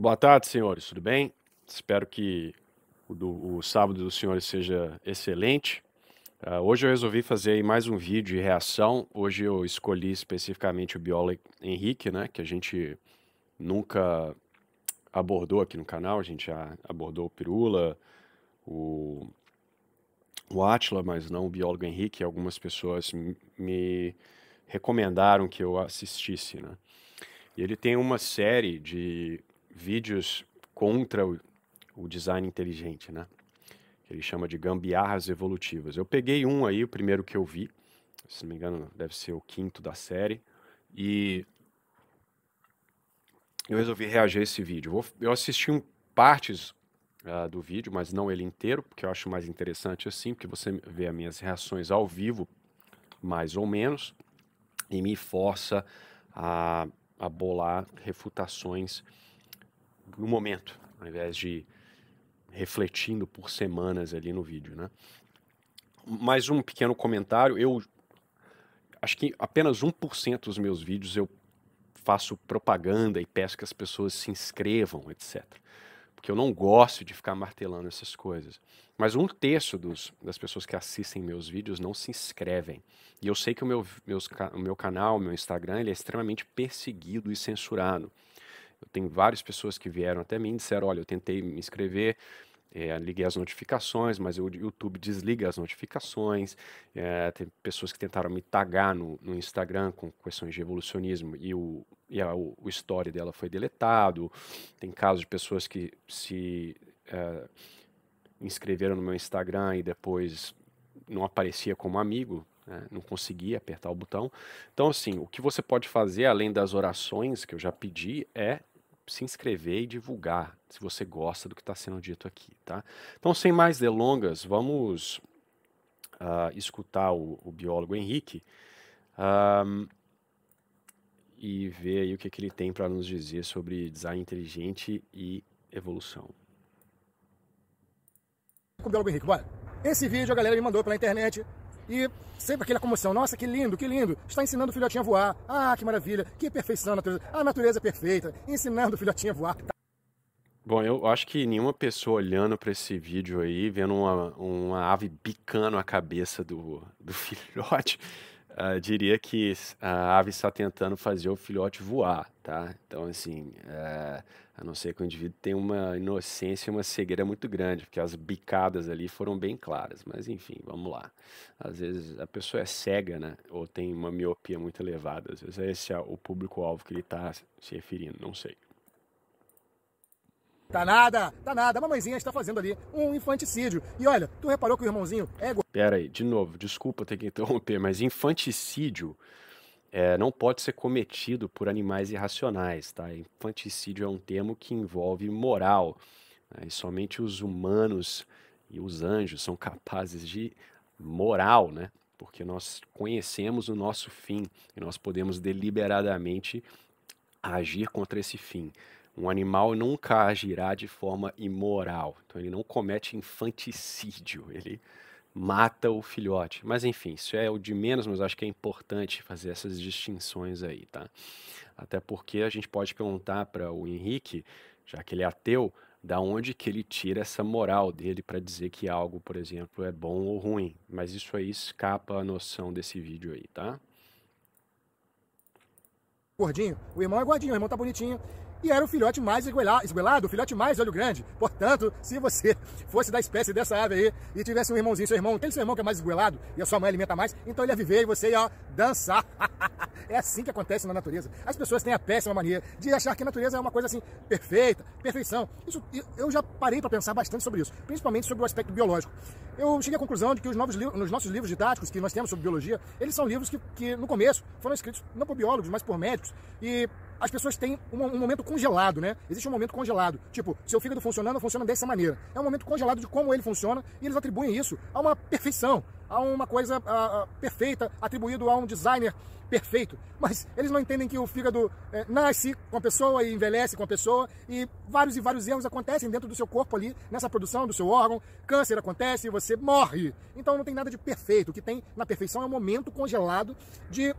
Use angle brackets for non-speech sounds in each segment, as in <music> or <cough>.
Boa tarde, senhores. Tudo bem? Espero que o, do, o sábado dos senhores seja excelente. Uh, hoje eu resolvi fazer mais um vídeo de reação. Hoje eu escolhi especificamente o biólogo Henrique, né? Que a gente nunca abordou aqui no canal. A gente já abordou o Pirula, o, o Atila, mas não o biólogo Henrique. Algumas pessoas me recomendaram que eu assistisse, né? E ele tem uma série de vídeos contra o, o design inteligente, né? Que ele chama de gambiarras evolutivas. Eu peguei um aí, o primeiro que eu vi, se não me engano, deve ser o quinto da série, e eu resolvi reagir a esse vídeo. Eu assisti um, partes uh, do vídeo, mas não ele inteiro, porque eu acho mais interessante assim, porque você vê as minhas reações ao vivo, mais ou menos, e me força a, a bolar refutações no momento, ao invés de refletindo por semanas ali no vídeo, né? Mais um pequeno comentário, eu acho que apenas 1% dos meus vídeos eu faço propaganda e peço que as pessoas se inscrevam, etc. Porque eu não gosto de ficar martelando essas coisas. Mas um terço dos, das pessoas que assistem meus vídeos não se inscrevem. E eu sei que o meu, meus, o meu canal, o meu Instagram, ele é extremamente perseguido e censurado. Eu tenho várias pessoas que vieram até mim e disseram: olha, eu tentei me inscrever, é, liguei as notificações, mas o YouTube desliga as notificações. É, tem pessoas que tentaram me tagar no, no Instagram com questões de evolucionismo e o, e a, o, o story dela foi deletado. Tem casos de pessoas que se é, inscreveram no meu Instagram e depois não aparecia como amigo, né? não conseguia apertar o botão. Então, assim, o que você pode fazer, além das orações que eu já pedi, é se inscrever e divulgar, se você gosta do que está sendo dito aqui, tá? Então, sem mais delongas, vamos uh, escutar o, o, biólogo Henrique um, ah, e ver aí o que, que ele tem para nos dizer sobre design inteligente e evolução. Com o biólogo Henrique, bora. Esse vídeo a galera me mandou pela internet e sempre aquela comoção, nossa, que lindo, que lindo, está ensinando o filhotinho a voar, ah, que maravilha, que perfeição a natureza, a natureza é perfeita, ensinando o filhotinho a voar. Bom, eu acho que nenhuma pessoa olhando para esse vídeo aí, vendo uma, uma ave bicando a cabeça do, do <laughs> filhote, uh, diria que a ave está tentando fazer o filhote voar, tá? Então, assim, uh, a não ser que o indivíduo tenha uma inocência e uma cegueira muito grande, porque as bicadas ali foram bem claras. Mas enfim, vamos lá. Às vezes a pessoa é cega, né? Ou tem uma miopia muito elevada. Às vezes esse é o público-alvo que ele está se referindo, não sei. Tá nada, tá nada. A mamãezinha está fazendo ali um infanticídio. E olha, tu reparou que o irmãozinho é... Pera aí, de novo, desculpa ter que interromper, mas infanticídio é, não pode ser cometido por animais irracionais. Tá? Infanticídio é um termo que envolve moral. Né? E somente os humanos e os anjos são <laughs> capazes de moral, né? porque nós conhecemos o nosso fim e nós podemos deliberadamente agir contra esse fim. Um animal nunca agirá de forma imoral, então ele não comete infanticídio, ele mata o filhote. Mas enfim, isso é o de menos, mas acho que é importante fazer essas distinções aí, tá? Até porque a gente pode perguntar para o Henrique, já que ele é ateu, da onde que ele tira essa moral dele para dizer que algo, por exemplo, é bom ou ruim. Mas isso aí escapa a noção desse vídeo aí, tá? Gordinho, o irmão é gordinho, o irmão tá bonitinho e era o filhote mais esguelado, o filhote mais olho grande. Portanto, se você <laughs> fosse da espécie dessa ave aí e tivesse um irmãozinho, seu irmão, aquele seu irmão que é mais esguelado e a sua mãe alimenta mais, então ele ia viver e você ia ó, dançar. <laughs> é assim que acontece na natureza. As pessoas têm a péssima mania de achar que a natureza é uma coisa assim perfeita, perfeição. Isso, eu já parei para pensar bastante sobre isso, principalmente sobre o aspecto biológico. Eu cheguei à conclusão de que os, novos nos nossos livros didáticos que nós temos sobre biologia, eles são livros que, que no começo foram escritos não por biólogos, mas por médicos e as pessoas têm um, um, momento congelado, né? Existe um momento congelado. Tipo, seu fígado funcionando, funciona dessa maneira. É um momento congelado de como ele funciona e eles atribuem isso a uma perfeição, a uma coisa a, a, perfeita, atribuído a um designer perfeito. Mas eles não entendem que o fígado é, nasce com a pessoa e envelhece com a pessoa e vários e vários erros acontecem dentro do seu corpo ali, nessa produção do seu órgão. Câncer acontece e você morre. Então não tem nada de perfeito. O que tem na perfeição é um momento congelado de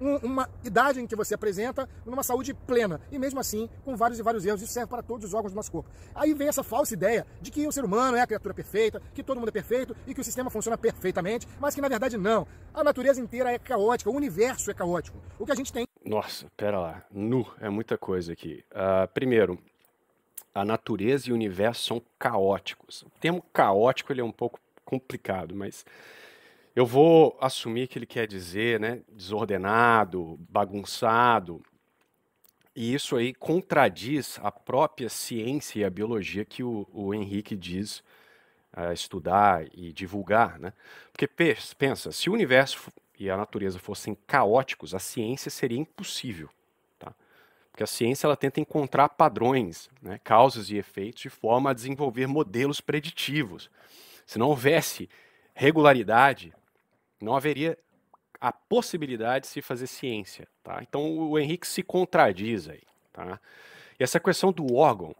um, uma idade em que você apresenta numa saúde plena. E mesmo assim, com vários e vários erros, isso serve para todos os órgãos do nosso corpo. Aí vem essa falsa ideia de que o ser humano é a criatura perfeita, que todo mundo é perfeito e que o sistema funciona perfeitamente, mas que na verdade não. A natureza inteira é caótica, o universo é caótico. O que a gente tem. Nossa, pera lá. Nu, é muita coisa aqui. Uh, primeiro, a natureza e o universo são caóticos. O termo caótico ele é um pouco complicado, mas eu vou assumir que ele quer dizer né, desordenado, bagunçado, e isso aí contradiz a própria ciência e a biologia que o, o Henrique diz uh, estudar e divulgar. Né? Porque pensa, se o universo e a natureza fossem caóticos, a ciência seria impossível. Tá? Porque a ciência ela tenta encontrar padrões, né, causas e efeitos, de forma a desenvolver modelos preditivos. Se não houvesse regularidade, não haveria a possibilidade de se fazer ciência. Tá? Então o Henrique se contradiz aí. Tá? E essa questão do órgão,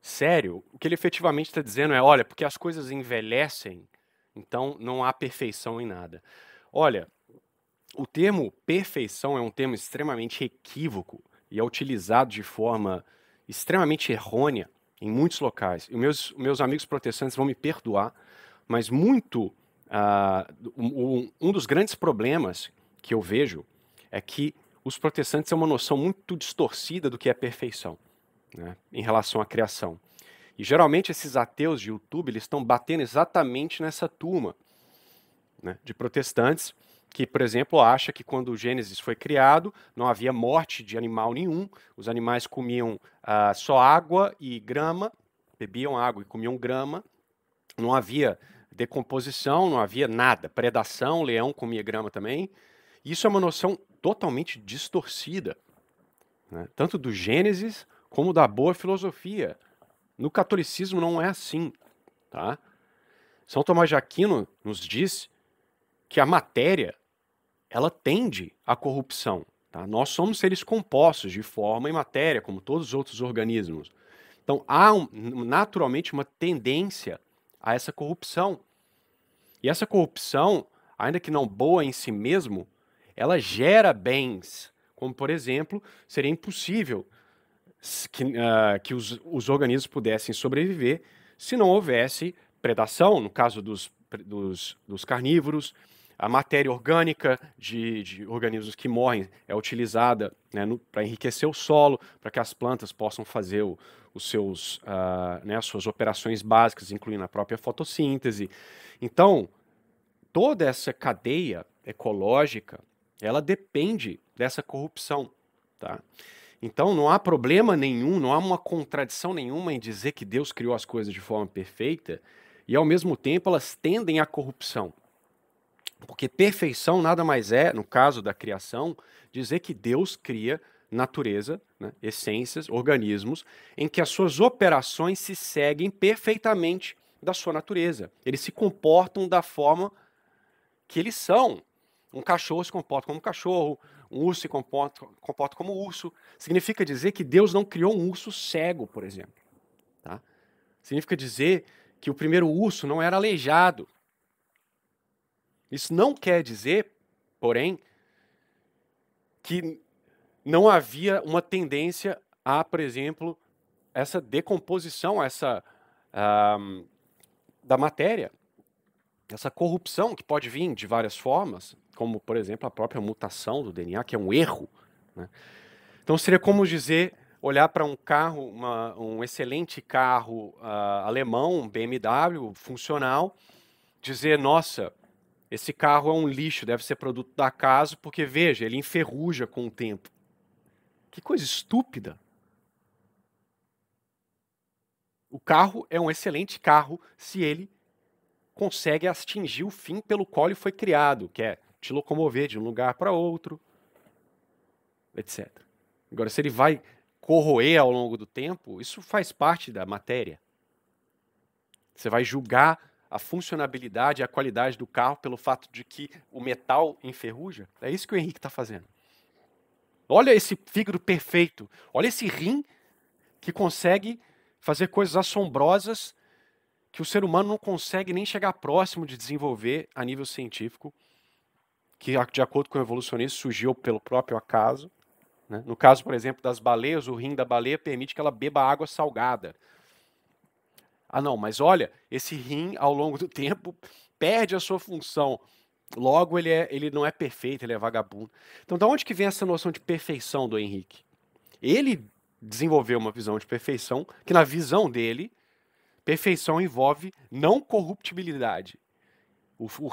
sério, o que ele efetivamente está dizendo é: olha, porque as coisas envelhecem, então não há perfeição em nada. Olha, o termo perfeição é um termo extremamente equívoco e é utilizado de forma extremamente errônea em muitos locais. E meus, meus amigos protestantes vão me perdoar, mas muito Uh, um, um dos grandes problemas que eu vejo é que os protestantes têm uma noção muito distorcida do que é perfeição né, em relação à criação. E geralmente esses ateus de YouTube eles estão batendo exatamente nessa turma né, de protestantes que, por exemplo, acha que quando o Gênesis foi criado não havia morte de animal nenhum, os animais comiam uh, só água e grama, bebiam água e comiam grama, não havia decomposição, não havia nada, predação, leão comia grama também. Isso é uma noção totalmente distorcida, né? tanto do Gênesis como da boa filosofia. No catolicismo não é assim, tá? São Tomás de Aquino nos diz que a matéria ela tende à corrupção. Tá? Nós somos seres compostos de forma e matéria, como todos os outros organismos. Então há um, naturalmente uma tendência a essa corrupção. E essa corrupção, ainda que não boa em si mesmo, ela gera bens, como por exemplo, seria impossível que, uh, que os, os, organismos pudessem sobreviver se não houvesse predação, no caso dos, dos, dos carnívoros, a matéria orgânica de, de, organismos que morrem é utilizada né, para enriquecer o solo, para que as plantas possam fazer o, os seus, uh, né, as suas operações básicas, incluindo a própria fotossíntese. Então, toda essa cadeia ecológica, ela depende dessa corrupção, tá? Então não há problema nenhum, não há uma contradição nenhuma em dizer que Deus criou as coisas de forma perfeita e ao mesmo tempo elas tendem à corrupção. Porque perfeição nada mais é, no caso da criação, dizer que Deus cria natureza, né, essências, organismos, em que as suas operações se seguem perfeitamente da sua natureza. Eles se comportam da forma que eles são. Um cachorro se comporta como um cachorro, um urso se comporta, comporta como um urso. Significa dizer que Deus não criou um urso cego, por exemplo. Tá? Significa dizer que o primeiro urso não era aleijado. Isso não quer dizer, porém, que não havia uma tendência a, por exemplo, essa decomposição, essa uh, da matéria, essa corrupção que pode vir de várias formas, como por exemplo a própria mutação do DNA, que é um erro. Né? Então seria como dizer olhar para um carro, uma, um excelente carro uh, alemão, um BMW funcional, dizer nossa esse carro é um lixo, deve ser produto da casa, porque veja, ele enferruja com o tempo. Que coisa estúpida. O carro é um excelente carro se ele consegue atingir o fim pelo qual ele foi criado, que é te locomover de um lugar para outro, etc. Agora, se ele vai corroer ao longo do tempo, isso faz parte da matéria. Você vai julgar a funcionabilidade e a qualidade do carro pelo fato de que o metal enferruja? É isso que o Henrique está fazendo. Olha esse fígado perfeito. Olha esse rim que consegue fazer coisas assombrosas que o ser humano não consegue nem chegar próximo de desenvolver a nível científico, que, de acordo com o evolucionista, surgiu pelo próprio acaso. Né? No caso, por exemplo, das baleias, o rim da baleia permite que ela beba água salgada. Ah, não, mas olha, esse rim, ao longo do <laughs> tempo, perde a sua função Logo, ele, é, ele não é perfeito, ele é vagabundo. Então, da onde que vem essa noção de perfeição do Henrique? Ele desenvolveu uma visão de perfeição, que na visão dele, perfeição envolve não corruptibilidade. O, o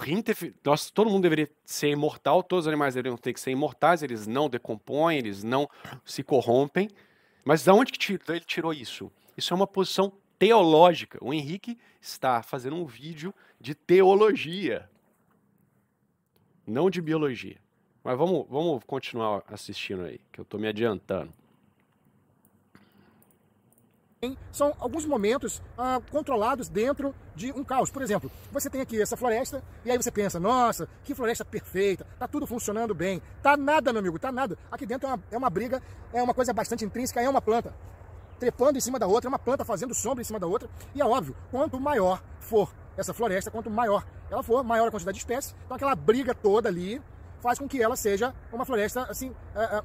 nossa, todo mundo deveria ser imortal, todos os animais deveriam ter que ser imortais, eles não decompõem, eles não se corrompem. Mas da onde que ele tirou isso? Isso é uma posição teológica. O Henrique está fazendo um vídeo de teologia não de biologia. Mas vamos, vamos continuar assistindo aí, que eu estou me adiantando são alguns momentos ah, controlados dentro de um caos. Por exemplo, você tem aqui essa floresta e aí você pensa, nossa, que floresta perfeita, tá tudo funcionando bem, tá nada, meu amigo, tá nada. Aqui dentro é uma, é uma briga, é uma coisa bastante intrínseca, é uma planta trepando em cima da outra, é uma planta fazendo sombra em cima da outra. E é óbvio, quanto maior for essa floresta, quanto maior ela for, maior a quantidade de espécies. Então aquela briga toda ali faz com que ela seja uma floresta assim é, é,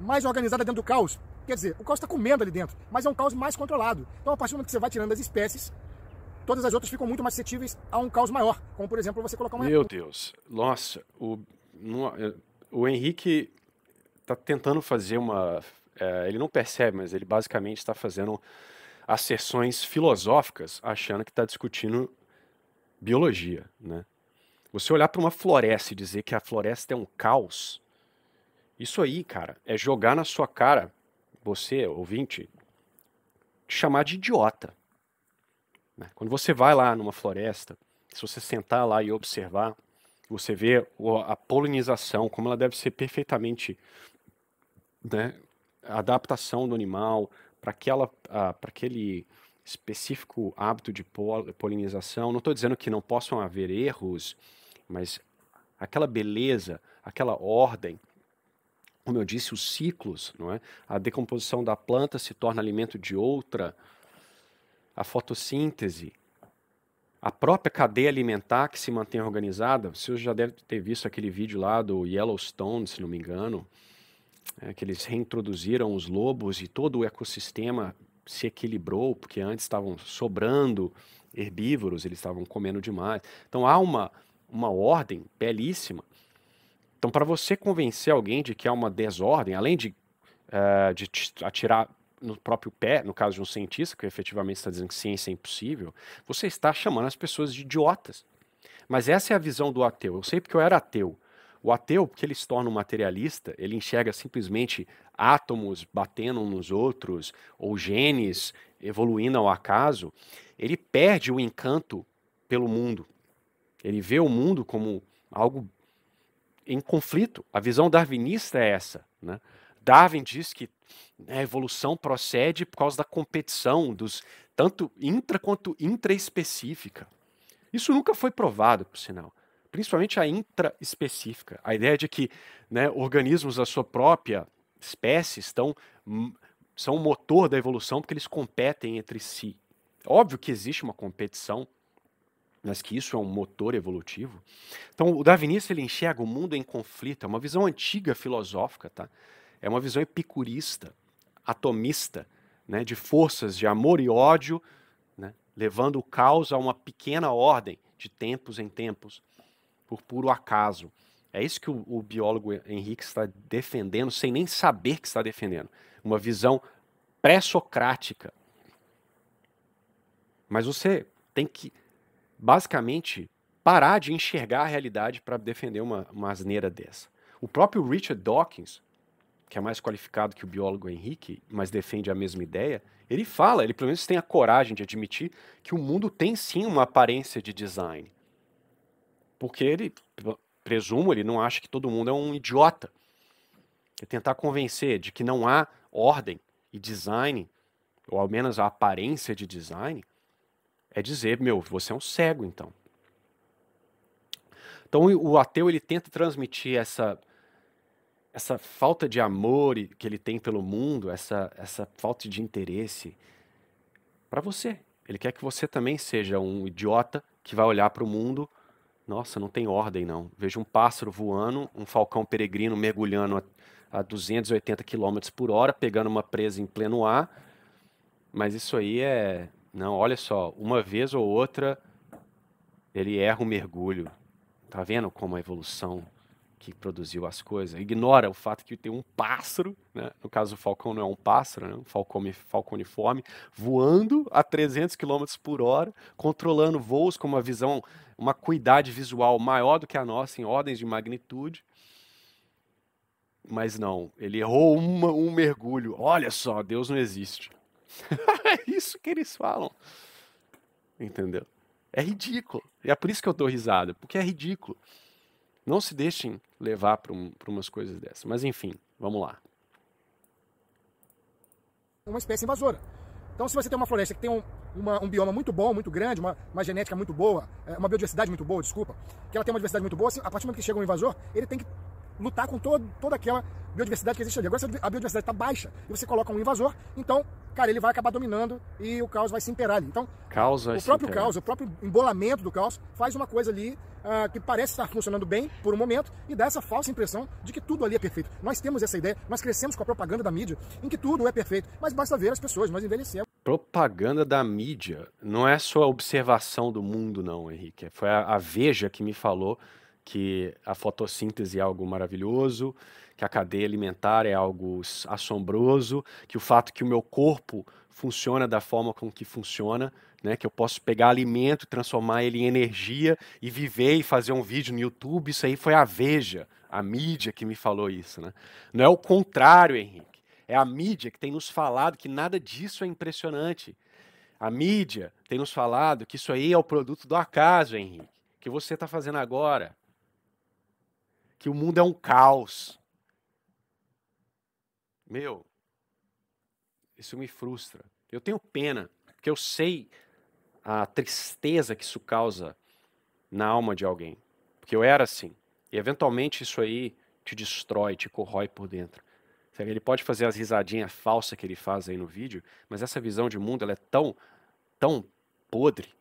mais organizada dentro do caos. Quer dizer, o caos está comendo ali dentro, mas é um caos mais controlado. Então a partir do momento que você vai tirando as espécies, todas as outras ficam muito mais suscetíveis a um caos maior, como por exemplo você colocar uma... Meu Deus, nossa, o, no, é, o Henrique está tentando fazer uma... É, ele não percebe, mas ele basicamente está fazendo as sessões filosóficas achando que está discutindo biologia, né? Você olhar para uma floresta e dizer que a floresta é um caos, isso aí, cara, é jogar na sua cara, você, ouvinte, te chamar de idiota. Né? Quando você vai lá numa floresta, se você sentar lá e observar, você vê a polinização, como ela deve ser perfeitamente. Né, a adaptação do animal, para ah, aquele específico hábito de polinização. Não estou dizendo que não possam haver erros, mas aquela beleza, aquela ordem, como eu disse, os ciclos, não é? A decomposição da planta se torna alimento de outra, a fotossíntese, a própria cadeia alimentar que se mantém organizada. Você já deve ter visto aquele vídeo lá do Yellowstone, se não me engano, é, que eles reintroduziram os lobos e todo o ecossistema se equilibrou, porque antes estavam sobrando herbívoros, eles estavam comendo demais. Então há uma, uma ordem belíssima. Então, para você convencer alguém de que há uma desordem, além de, uh, de atirar no próprio pé, no caso de um cientista, que efetivamente está dizendo que ciência é impossível, você está chamando as pessoas de idiotas. Mas essa é a visão do ateu. Eu sei porque eu era ateu. O ateu, porque ele se torna um materialista, ele enxerga simplesmente átomos batendo uns nos outros, ou genes evoluindo ao acaso, ele perde o encanto pelo mundo. Ele vê o mundo como algo em conflito. A visão darwinista é essa. Né? Darwin diz que né, a evolução procede por causa da competição, dos tanto intra quanto intraespecífica. Isso nunca foi provado, por sinal principalmente a intraespecífica, a ideia de que né, organismos da sua própria espécie estão, são o motor da evolução porque eles competem entre si. Óbvio que existe uma competição, mas que isso é um motor evolutivo. Então, o darwinista ele enxerga o mundo em conflito, é uma visão antiga filosófica, tá? É uma visão epicurista, atomista, né, de forças de amor e ódio, né, levando o caos a uma pequena ordem de tempos em tempos por puro acaso. É isso que o, o biólogo Henrique está defendendo, sem nem saber que está defendendo. Uma visão pré-socrática. Mas você tem que, basicamente, parar de enxergar a realidade para defender uma, uma asneira dessa. O próprio Richard Dawkins, que é mais qualificado que o biólogo Henrique, mas defende a mesma ideia, ele fala, ele pelo menos tem a coragem de admitir que o mundo tem sim uma aparência de design. Porque ele, presumo, ele não acha que todo mundo é um idiota. e tentar convencer de que não há ordem e design, ou ao menos a aparência de design, é dizer, meu, você é um cego, então. Então o ateu ele tenta transmitir essa essa falta de amor que ele tem pelo mundo, essa essa falta de interesse para você. Ele quer que você também seja um idiota que vai olhar para o mundo nossa, não tem ordem, não. Vejo um pássaro voando, um falcão peregrino mergulhando a, a 280 km por hora, pegando uma presa em pleno ar. Mas isso aí é. Não, olha só, uma vez ou outra ele erra o um mergulho. Tá vendo como a evolução que produziu as coisas. Ignora o fato que tem um pássaro, né? no caso o falcão não é um pássaro, né? um falcão, uniforme, voando a 300 km por hora, controlando voos com uma visão uma cuidade visual maior do que a nossa, em ordens de magnitude. Mas não, ele errou uma, um mergulho. Olha só, Deus não existe. <laughs> é isso que eles falam. Entendeu? É ridículo. E é por isso que eu dou risada, porque é ridículo. Não se deixem levar para um, umas coisas dessas. Mas enfim, vamos lá. É uma espécie invasora. Então, se você tem uma floresta que tem um, uma, um bioma muito bom, muito grande, uma, uma genética muito boa, é, uma biodiversidade muito boa, desculpa, que ela tem uma diversidade muito boa, assim, a partir do momento que chega um invasor, ele tem que lutar com todo, toda aquela biodiversidade que existe ali. Agora, se a biodiversidade está baixa e você coloca um invasor, então, cara, ele vai acabar dominando e o caos vai se imperar ali. Então, caos o próprio caos, o próprio embolamento do caos faz uma coisa ali uh, que parece estar funcionando bem por um momento e dá essa falsa impressão de que tudo ali é perfeito. Nós temos essa ideia, nós crescemos com a propaganda da mídia em que tudo é perfeito, mas basta ver as pessoas, nós envelhecemos propaganda da mídia não é só a observação do mundo, não, Henrique. Foi a, a Veja que me falou que a fotossíntese é algo maravilhoso, que a cadeia alimentar é algo assombroso, que o fato que o meu corpo funciona da forma com que funciona, né, que eu posso pegar alimento, transformar ele em energia e viver e fazer um vídeo no YouTube, isso aí foi a Veja, a mídia que me falou isso, né? Não é o contrário, Henrique. É a mídia que tem nos falado que nada disso é impressionante. A mídia tem nos falado que isso aí é o produto do acaso, Henrique, que você está fazendo agora. Que o mundo é um caos. Meu, isso me frustra. Eu tenho pena, porque eu sei a tristeza que isso causa na alma de alguém. Porque eu era assim. E eventualmente isso aí te destrói, te corrói por dentro. Ele pode fazer as risadinhas falsas que ele faz aí no vídeo, mas essa visão de mundo ela é tão, tão podre,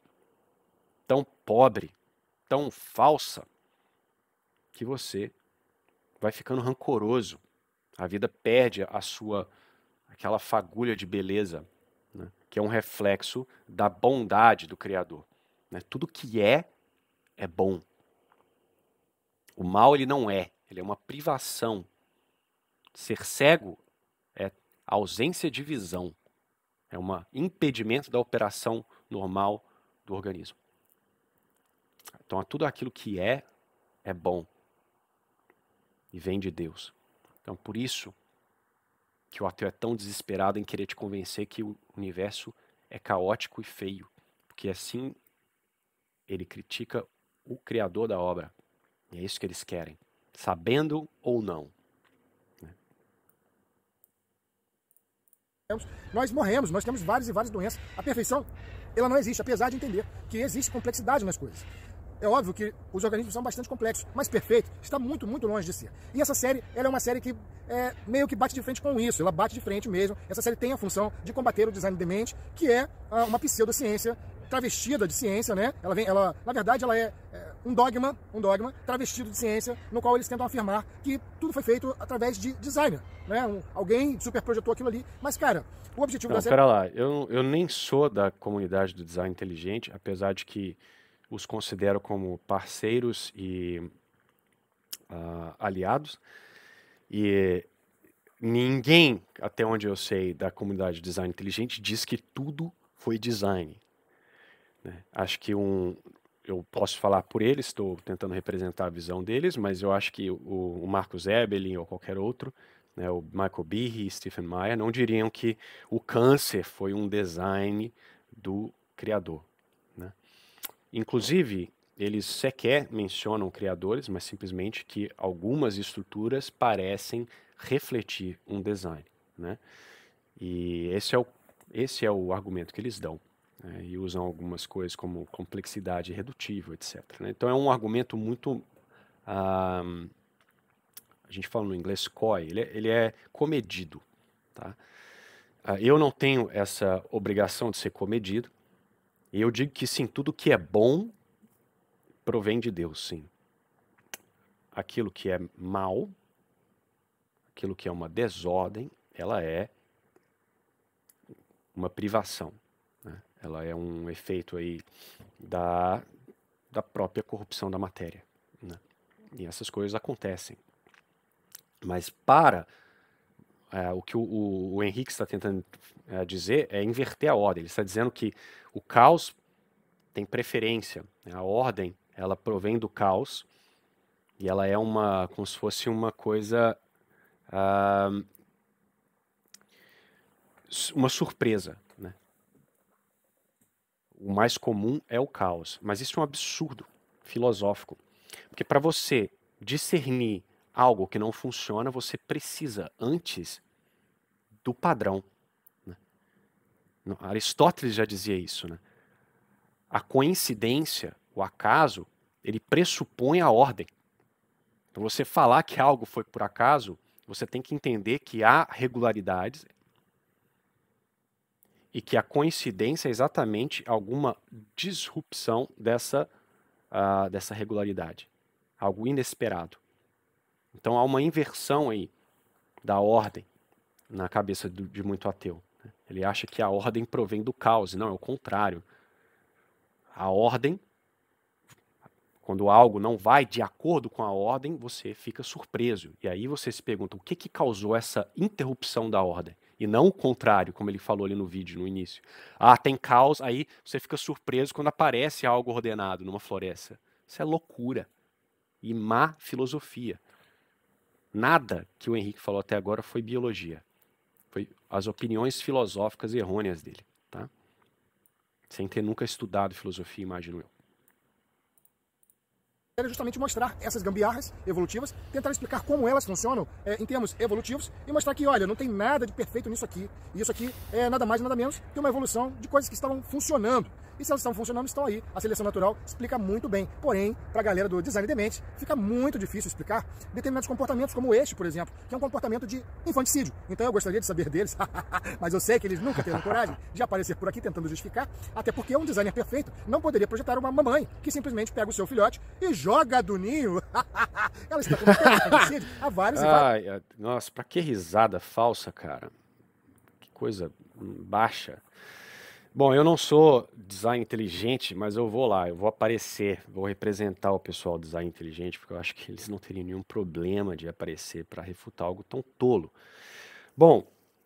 tão pobre, tão falsa, que você vai ficando rancoroso. A vida perde a sua aquela fagulha de beleza, né? que é um reflexo da bondade do Criador. Né? Tudo que é é bom. O mal ele não é, ele é uma privação Ser cego é ausência de visão. É um impedimento da operação normal do organismo. Então, tudo aquilo que é, é bom. E vem de Deus. Então, por isso que o ateu é tão desesperado em querer te convencer que o universo é caótico e feio. Porque assim ele critica o criador da obra. E é isso que eles querem, sabendo ou não. nós morremos, nós temos várias e várias doenças. A perfeição, ela não existe, apesar de entender que existe complexidade nas coisas. É óbvio que os organismos são bastante complexos, mas perfeito está muito, muito longe de ser. E essa série, ela é uma série que é, meio que bate de frente com isso, ela bate de frente mesmo. Essa série tem a função de combater o design demente, que é ah, uma pseudociência travestida de ciência, né? Ela vem, ela, na verdade, ela é, é um dogma, um dogma travestido de ciência, no qual eles tentam afirmar que tudo foi feito através de designer. Né? Um, alguém super projetou aquilo ali. Mas, cara, o objetivo não, da Pera lá, eu, eu nem sou da comunidade do design inteligente, apesar de que os considero como parceiros e uh, aliados. E ninguém, até onde eu sei, da comunidade de design inteligente diz que tudo foi design. Né? Acho que um, eu posso falar por eles, estou tentando representar a visão deles, mas eu acho que o, o Marcos Ebelin ou qualquer outro, né, o Michael Behe e Stephen Meyer, não diriam que o câncer foi um design do criador. Né? Inclusive, eles sequer mencionam criadores, mas simplesmente que algumas estruturas parecem refletir um design. Né? E esse é, o, esse é o argumento que eles dão né, e usam algumas coisas como complexidade redutiva, etc. Né? Então é um argumento muito. Ah, a gente fala no inglês COI, ele é, ele é comedido. Tá? Ah, eu não tenho essa obrigação de ser comedido. E eu digo que sim, tudo que é bom provém de Deus, sim. Aquilo que é mal, aquilo que é uma desordem, ela é uma privação. Ela é um efeito aí da, da própria corrupção da matéria. Né? E essas coisas acontecem. Mas para é, o que o, o, o Henrique está tentando é, dizer é inverter a ordem. Ele está dizendo que o caos tem preferência. Né? A ordem ela provém do caos e ela é uma como se fosse uma coisa uh, uma surpresa o mais comum é o caos. Mas isso é um absurdo filosófico. Porque para você discernir algo que não funciona, você precisa antes do padrão. Né? Aristóteles já dizia isso. Né? A coincidência, o acaso, ele pressupõe a ordem. Então, você falar que algo foi por acaso, você tem que entender que há regularidades, e que a coincidência é exatamente alguma disrupção dessa, uh, dessa regularidade, algo inesperado. Então há uma inversão aí da ordem na cabeça do, de muito ateu. Né? Ele acha que a ordem provém do caos, não, é o contrário. A ordem, quando algo não vai de acordo com a ordem, você fica surpreso. E aí você se pergunta o que, que causou essa interrupção da ordem. E não o contrário, como ele falou ali no vídeo, no início. Ah, tem caos, aí você fica surpreso quando aparece algo ordenado numa floresta. Isso é loucura e má filosofia. Nada que o Henrique falou até agora foi biologia. Foi as opiniões filosóficas errôneas dele, tá? Sem ter nunca estudado filosofia, imagino eu era justamente mostrar essas gambiarras evolutivas, tentar explicar como elas funcionam é, em termos evolutivos e mostrar que, olha, não tem nada de perfeito nisso aqui. E isso aqui é nada mais, nada menos que uma evolução de coisas que estavam funcionando. E se elas estão funcionando, estão aí. A seleção natural explica muito bem. Porém, para a galera do design demente, fica muito difícil explicar determinados comportamentos, como este, por exemplo, que é um comportamento de infanticídio. Então eu gostaria de saber deles, <laughs> mas eu sei que eles nunca terão coragem de aparecer por aqui tentando justificar, até porque um designer perfeito não poderia projetar uma mamãe que simplesmente pega o seu filhote e joga do ninho. <laughs> Ela está com há vários Ai, e vários. Nossa, pra que risada falsa, cara. Que coisa baixa. Bom, eu não sou design inteligente, mas eu vou lá, eu vou aparecer, vou representar o pessoal do design inteligente, porque eu acho que eles não teriam nenhum problema de aparecer para refutar algo tão tolo. Bom,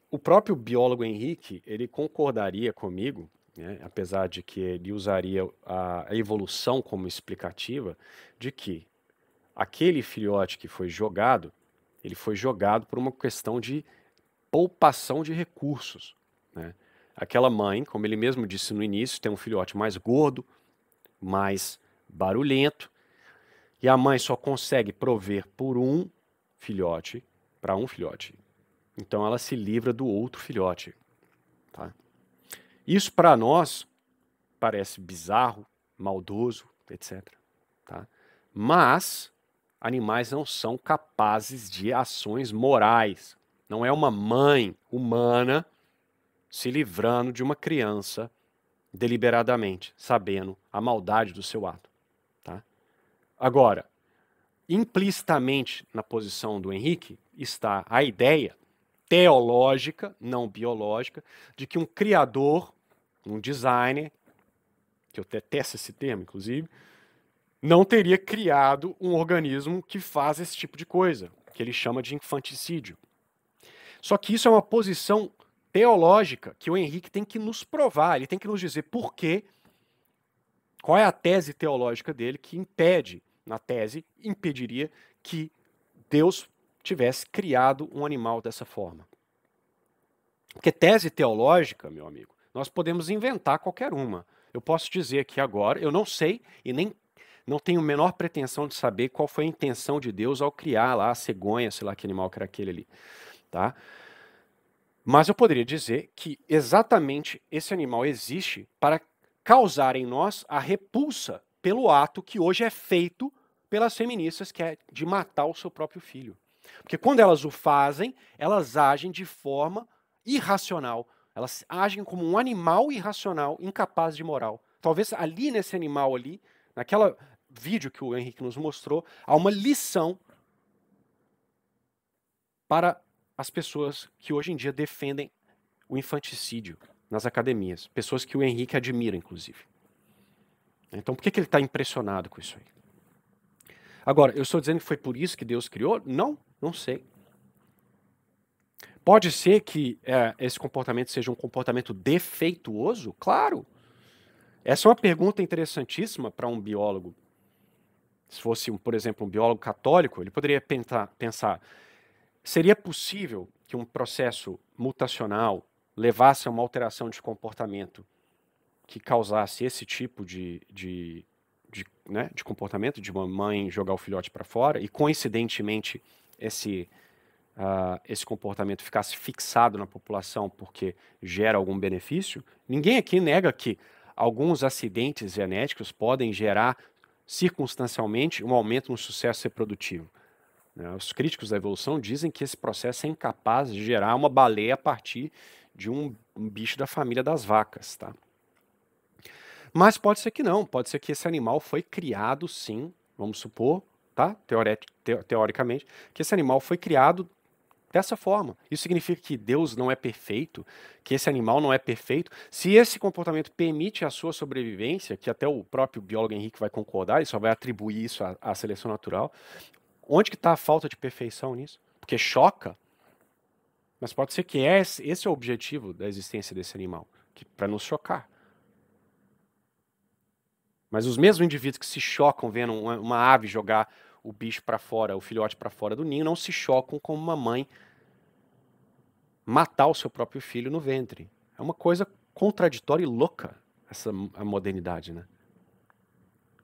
o próprio biólogo Henrique, ele concordaria comigo né? apesar de que ele usaria a evolução como explicativa de que aquele filhote que foi jogado, ele foi jogado por uma questão de poupação de recursos. Né? Aquela mãe, como ele mesmo disse no início, tem um filhote mais gordo, mais barulhento, e a mãe só consegue prover por um filhote para um filhote. Então ela se livra do outro filhote. Tá? Isso para nós parece bizarro, maldoso, etc. Tá? Mas animais não são capazes de ações morais. Não é uma mãe humana se livrando de uma criança deliberadamente, sabendo a maldade do seu ato. Tá? Agora, implicitamente na posição do Henrique está a ideia teológica, não biológica, de que um criador, um designer, que eu detesto esse termo, inclusive, não teria criado um organismo que faz esse tipo de coisa, que ele chama de infanticídio. Só que isso é uma posição teológica que o Henrique tem que nos provar, ele tem que nos dizer por quê, qual é a tese teológica dele que impede, na tese, impediria que Deus tivesse criado um animal dessa forma. Porque tese teológica, meu amigo, nós podemos inventar qualquer uma. Eu posso dizer aqui agora, eu não sei e nem não tenho a menor pretensão de saber qual foi a intenção de Deus ao criar lá a cegonha, sei lá que animal que era aquele ali, tá? Mas eu poderia dizer que exatamente esse animal existe para causar em nós a repulsa pelo ato que hoje é feito pelas feministas, que é de matar o seu próprio filho. Porque quando elas o fazem, elas agem de forma irracional. Elas agem como um animal irracional, incapaz de moral. Talvez ali nesse animal ali, naquela vídeo que o Henrique nos mostrou, há uma lição para as pessoas que hoje em dia defendem o infanticídio nas academias. Pessoas que o Henrique admira, inclusive. Então, por que, que ele está impressionado com isso aí? Agora, eu estou dizendo que foi por isso que Deus criou? Não. Não sei. Pode ser que é, esse comportamento seja um comportamento defeituoso? Claro. Essa é uma pergunta interessantíssima para um biólogo. Se fosse, um, por exemplo, um biólogo católico, ele poderia pensar, pensar: seria possível que um processo mutacional levasse a uma alteração de comportamento que causasse esse tipo de, de, de, né, de comportamento de uma mãe jogar o filhote para fora e, coincidentemente, esse, uh, esse comportamento ficasse fixado na população porque gera algum benefício, ninguém aqui nega que alguns acidentes genéticos podem gerar circunstancialmente um aumento no sucesso reprodutivo. Né? Os críticos da evolução dizem que esse processo é incapaz de gerar uma baleia a partir de um bicho da família das vacas. Tá? Mas pode ser que não, pode ser que esse animal foi criado sim, vamos supor, tá? teoricamente, que esse animal foi criado dessa forma. Isso significa que Deus não é perfeito, que esse animal não é perfeito. Se esse comportamento permite a sua sobrevivência, que até o próprio biólogo Henrique vai concordar, ele só vai atribuir isso à, à seleção natural, onde que está a falta de perfeição nisso? Porque choca. Mas pode ser que esse, esse é o objetivo da existência desse animal, para nos chocar. Mas os mesmos indivíduos que se chocam vendo uma, uma ave jogar o bicho para fora, o filhote para fora do ninho, não se chocam com uma mãe matar o seu próprio filho no ventre. É uma coisa contraditória e louca essa a modernidade, né?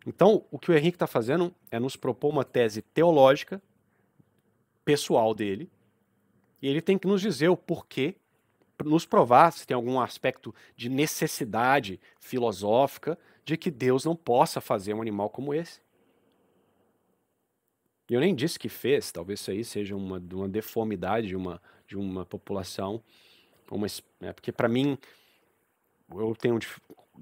Então, o que o Henrique está fazendo é nos propor uma tese teológica pessoal dele, e ele tem que nos dizer o porquê, nos provar se tem algum aspecto de necessidade filosófica de que Deus não possa fazer um animal como esse. E eu nem disse que fez, talvez isso aí seja uma, uma deformidade de uma, de uma população. Uma, né, porque, para mim, eu tenho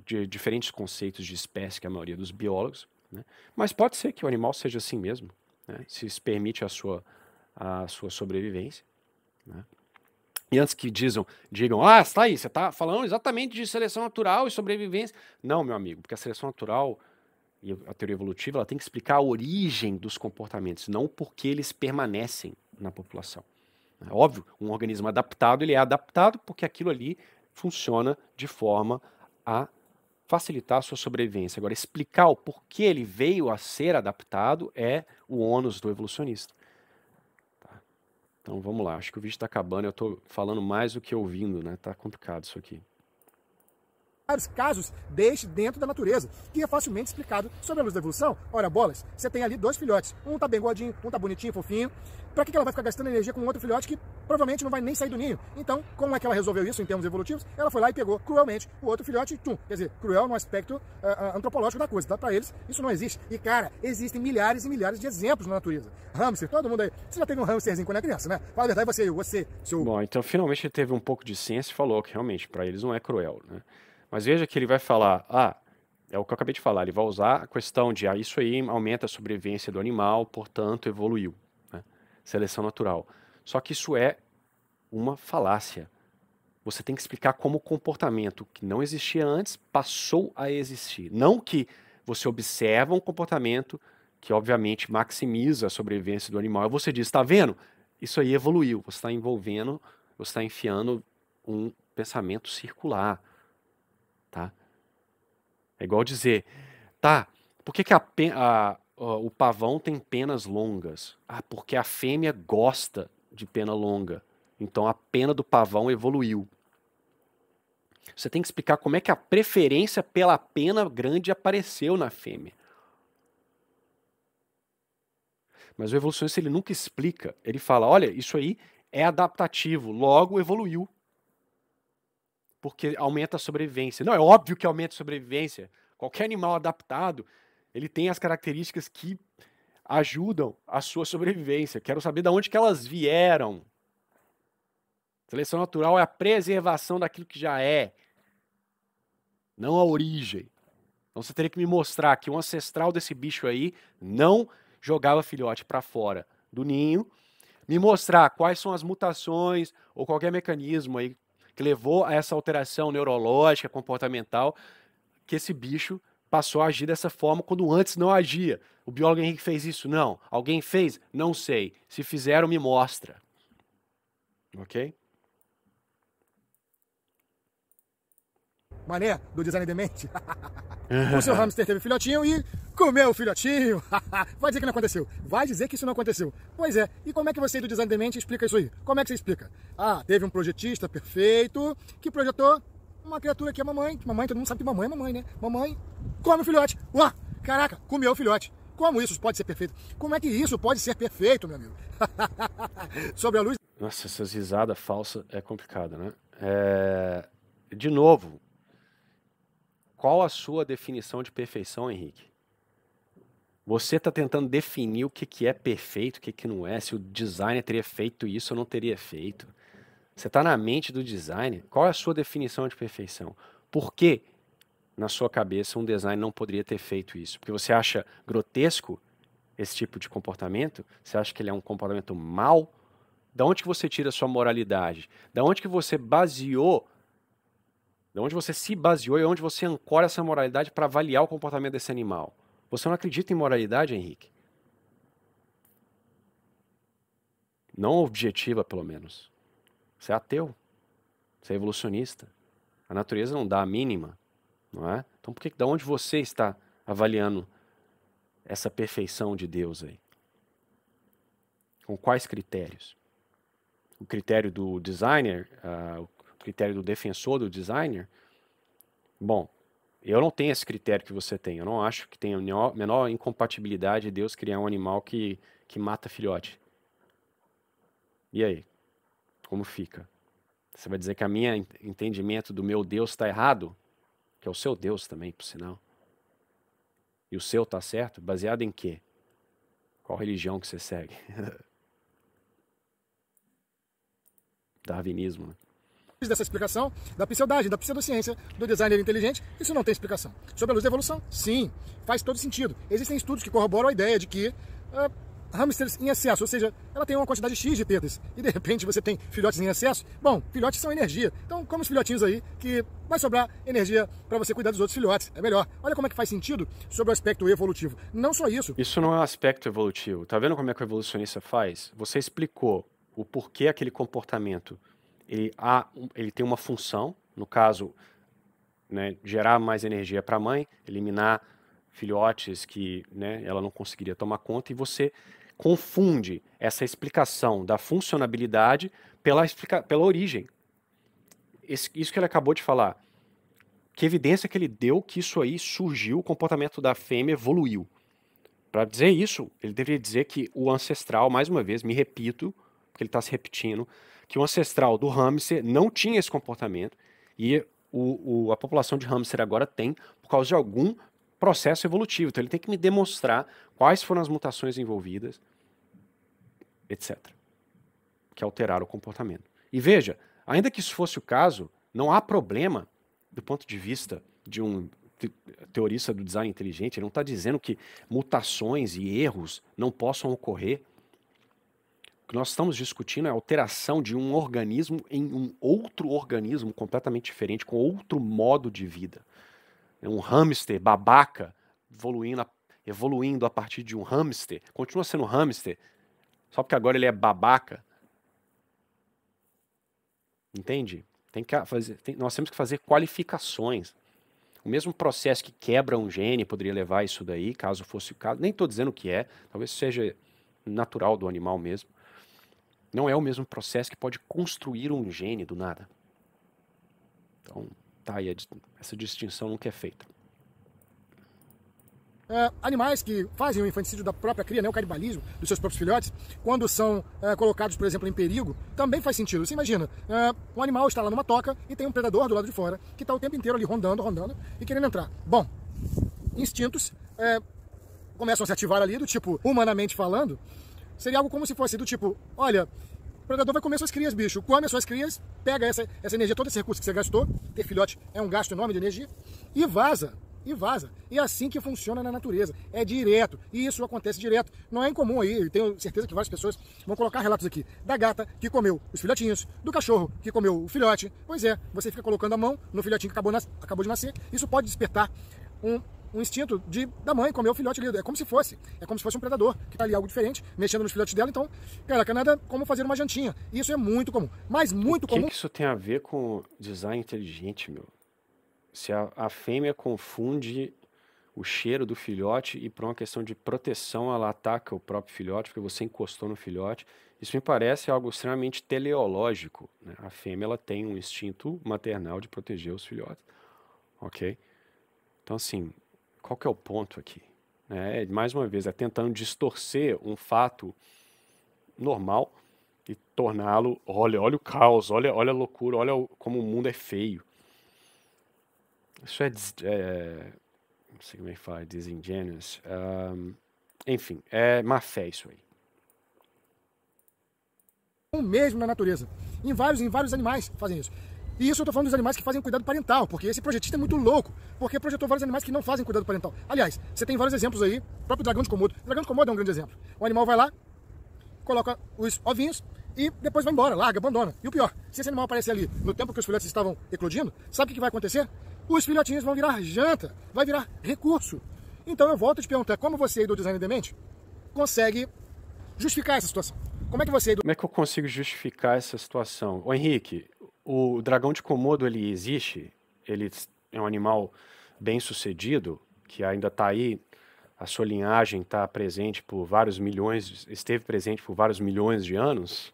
de, diferentes conceitos de espécie que a maioria dos biólogos, né? mas pode ser que o animal seja assim mesmo, né? se permite a sua, a sua sobrevivência. Né? E antes que dizam, digam, ah, está aí, você está falando exatamente de seleção natural e sobrevivência. Não, meu amigo, porque a seleção natural e a teoria evolutiva ela tem que explicar a origem dos comportamentos, não porque eles permanecem na população. É óbvio, um organismo adaptado ele é adaptado porque aquilo ali funciona de forma a facilitar a sua sobrevivência. Agora, explicar o porquê ele veio a ser adaptado é o ônus do evolucionista. Então vamos lá, acho que o vídeo está acabando, eu estou falando mais do que ouvindo, né? Tá complicado isso aqui vários casos deste dentro da natureza, que é facilmente explicado sob a luz da evolução. Ora, bolas, você tem ali dois filhotes, um tá bem gordinho, um tá bonitinho, fofinho. Para que ela vai ficar gastando energia com outro filhote que provavelmente não vai nem sair do ninho? Então, como é que ela resolveu isso em termos evolutivos? Ela foi lá e pegou cruelmente o outro filhote, tum, quer dizer, cruel no aspecto uh, antropológico da coisa, tá? Para eles, isso não existe. E, cara, existem milhares e milhares de exemplos na natureza. Hamster, todo mundo aí. Você já teve um hamsterzinho quando é criança, né? Fala a verdade, você, você, seu. Bom, então finalmente teve um pouco de ciência e falou que realmente, para eles não é cruel, né? Mas veja que ele vai falar, ah, é o que eu acabei de falar, ele vai usar a questão de, ah, isso aí aumenta a sobrevivência do animal, portanto evoluiu, né? seleção natural. Só que isso é uma falácia. Você tem que explicar como o comportamento que não existia antes passou a existir. Não que você observa um comportamento que, obviamente, maximiza a sobrevivência do animal e você diz: está vendo? Isso aí evoluiu. Você está envolvendo, você está enfiando um pensamento circular. É igual dizer, tá, por que, que a, a, a, o pavão tem penas longas? Ah, porque a fêmea gosta de pena longa. Então a pena do pavão evoluiu. Você tem que explicar como é que a preferência pela pena grande apareceu na fêmea. Mas o evolucionista ele nunca explica. Ele fala, olha, isso aí é adaptativo, logo evoluiu porque aumenta a sobrevivência. Não, é óbvio que aumenta a sobrevivência. Qualquer animal adaptado, ele tem as características que ajudam a sua sobrevivência. Quero saber de onde que elas vieram. Seleção natural é a preservação daquilo que já é, não a origem. Então você teria que me mostrar que o ancestral desse bicho aí não jogava filhote para fora do ninho, me mostrar quais são as mutações ou qualquer mecanismo aí que levou a essa alteração neurológica, comportamental, que esse bicho passou a agir dessa forma quando antes não agia. O biólogo Henrique fez isso? Não. Alguém fez? Não sei. Se fizeram, me mostra. Ok? Mané, do Design Demente. o seu hamster teve filhotinho e comeu o filhotinho. <laughs> Vai dizer que não aconteceu. Vai dizer que isso não aconteceu. Pois é. E como é que você do Design Demente explica isso aí? Como é que você explica? Ah, teve um projetista perfeito que projetou uma criatura que é mamãe. Que mamãe, todo mundo sabe que mamãe é mamãe, né? Mamãe come o filhote. Uá, caraca, comeu o filhote. Como isso pode ser perfeito? Como é que isso pode ser perfeito, meu amigo? <laughs> Sobre a luz... Nossa, essas risadas falsas é complicada, né? É... De novo, qual a sua definição de perfeição, Henrique? Você está tentando definir o que, que é perfeito, o que, que não é, se o designer teria feito isso ou não teria feito. Você está na mente do designer. Qual é a sua definição de perfeição? Por que, na sua cabeça, um designer não poderia ter feito isso? Porque você acha grotesco esse tipo de comportamento? Você acha que ele é um comportamento mau? Da onde que você tira a sua moralidade? Da onde que você baseou de onde você se baseou e onde você ancora essa moralidade para avaliar o comportamento desse animal. Você não acredita em moralidade, Henrique? Não objetiva, pelo menos. Você é ateu. Você é evolucionista. A natureza não dá a mínima, não é? Então, por que, da onde você está avaliando essa perfeição de Deus aí? Com quais critérios? O critério do designer, uh, critério do defensor, do designer, bom, eu não tenho esse critério que você tem. Eu não acho que tenha a menor incompatibilidade de Deus criar um animal que, que mata filhote. E aí? Como fica? Você vai dizer que a minha entendimento do meu Deus está errado? Que é o seu Deus também, por sinal. E o seu está certo? Baseado em quê? Qual religião que você segue? <laughs> Darwinismo, né? simples dessa explicação da pseudagem, da pseudociência do designer inteligente, isso não tem explicação. Sobre a luz da evolução, sim, faz todo sentido. Existem estudos que corroboram a ideia de que uh, hamsters em excesso, ou seja, ela tem uma quantidade X de tetas, e de repente você tem filhotes em excesso, bom, filhotes são energia. Então, como os filhotinhos aí, que vai sobrar energia para você cuidar dos outros filhotes, é melhor. Olha como é que faz sentido sobre o aspecto evolutivo. Não só isso. Isso não é um aspecto evolutivo. Tá vendo como é que o evolucionista faz? Você explicou o porquê aquele comportamento ele, há, ele tem uma função, no caso, né, gerar mais energia para a mãe, eliminar filhotes que né, ela não conseguiria tomar conta, e você confunde essa explicação da funcionabilidade pela, explica pela origem. Esse, isso que ele acabou de falar. Que evidência que ele deu que isso aí surgiu, o comportamento da fêmea evoluiu. Para dizer isso, ele deveria dizer que o ancestral, mais uma vez, me repito, porque ele está se repetindo, que o ancestral do hamster não tinha esse comportamento e o, o, a população de hamster agora tem por causa de algum processo evolutivo. Então ele tem que me demonstrar quais foram as mutações envolvidas, etc. Que alteraram o comportamento. E veja, ainda que isso fosse o caso, não há problema do ponto de vista de um teorista do design inteligente, ele não está dizendo que mutações e erros não possam ocorrer o que nós estamos discutindo é a alteração de um organismo em um outro organismo completamente diferente, com outro modo de vida. É um hamster babaca evoluindo a, evoluindo a partir de um hamster, continua sendo hamster, só porque agora ele é babaca. Entende? Tem que fazer, tem, nós temos que fazer qualificações. O mesmo processo que quebra um gene poderia levar isso daí, caso fosse o caso. Nem estou dizendo que é, talvez seja natural do animal mesmo. Não é o mesmo processo que pode construir um gene do nada. Então, tá aí, essa distinção nunca é feita. É, animais que fazem o infanticídio da própria cria, né, o canibalismo dos seus próprios filhotes, quando são é, colocados, por exemplo, em perigo, também faz sentido. Você imagina, é, um animal está lá numa toca e tem um predador do lado de fora que está o tempo inteiro ali rondando, rondando e querendo entrar. Bom, instintos é, começam a se ativar ali, do tipo, humanamente falando, Seria algo como se fosse do tipo, olha, o predador vai comer suas crias, bicho. Come as suas crias, pega essa, essa energia, todo esse recurso que você gastou, ter filhote é um gasto enorme de energia, e vaza. E vaza. E é assim que funciona na natureza. É direto. E isso acontece direto. Não é incomum aí, tenho certeza que várias pessoas vão colocar relatos aqui. Da gata que comeu os filhotinhos, do cachorro que comeu o filhote. Pois é, você fica colocando a mão no filhotinho que acabou, acabou de nascer. Isso pode despertar um, um instinto de, da mãe comer o filhote ali. É como se fosse. É como se fosse um predador que tá ali algo diferente, mexendo nos filhotes dela. Então, é nada como fazer uma jantinha. Isso é muito comum. Mas muito o que comum. O que isso tem a ver com design inteligente, meu? Se a, a fêmea confunde o cheiro do filhote e por uma questão de proteção ela ataca o próprio filhote porque você encostou no filhote. Isso me parece algo extremamente teleológico. Né? A fêmea ela tem um instinto maternal de proteger os filhotes, ok? Então, assim, qual que é o ponto aqui? É, mais uma vez, é tentando distorcer um fato normal e torná-lo, olha, olha o caos, olha, olha a loucura, olha como o mundo é feio. Isso é, é não sei como é que fala, é disingenuous. Um, enfim, é má fé isso aí. O mesmo na natureza. Em vários, em vários animais fazem isso. E isso eu estou falando dos animais que fazem cuidado parental, porque esse projetista é muito louco, porque projetou vários animais que não fazem cuidado parental. Aliás, você tem vários exemplos aí, o próprio dragão de Komodo. O dragão de Komodo é um grande exemplo. O animal vai lá, coloca os ovinhos e depois vai embora, larga, abandona. E o pior, se esse animal aparecer ali no tempo que os filhotes estavam eclodindo, sabe o que vai acontecer? Os filhotinhos vão virar janta, vai virar recurso. Então eu volto a te perguntar, como você aí do design demente consegue justificar essa situação? Como é que você do... Como é que eu consigo justificar essa situação? Ô Henrique, o dragão de Komodo ele existe, ele é um animal bem sucedido, que ainda está aí, a sua linhagem está presente por vários milhões, esteve presente por vários milhões de anos.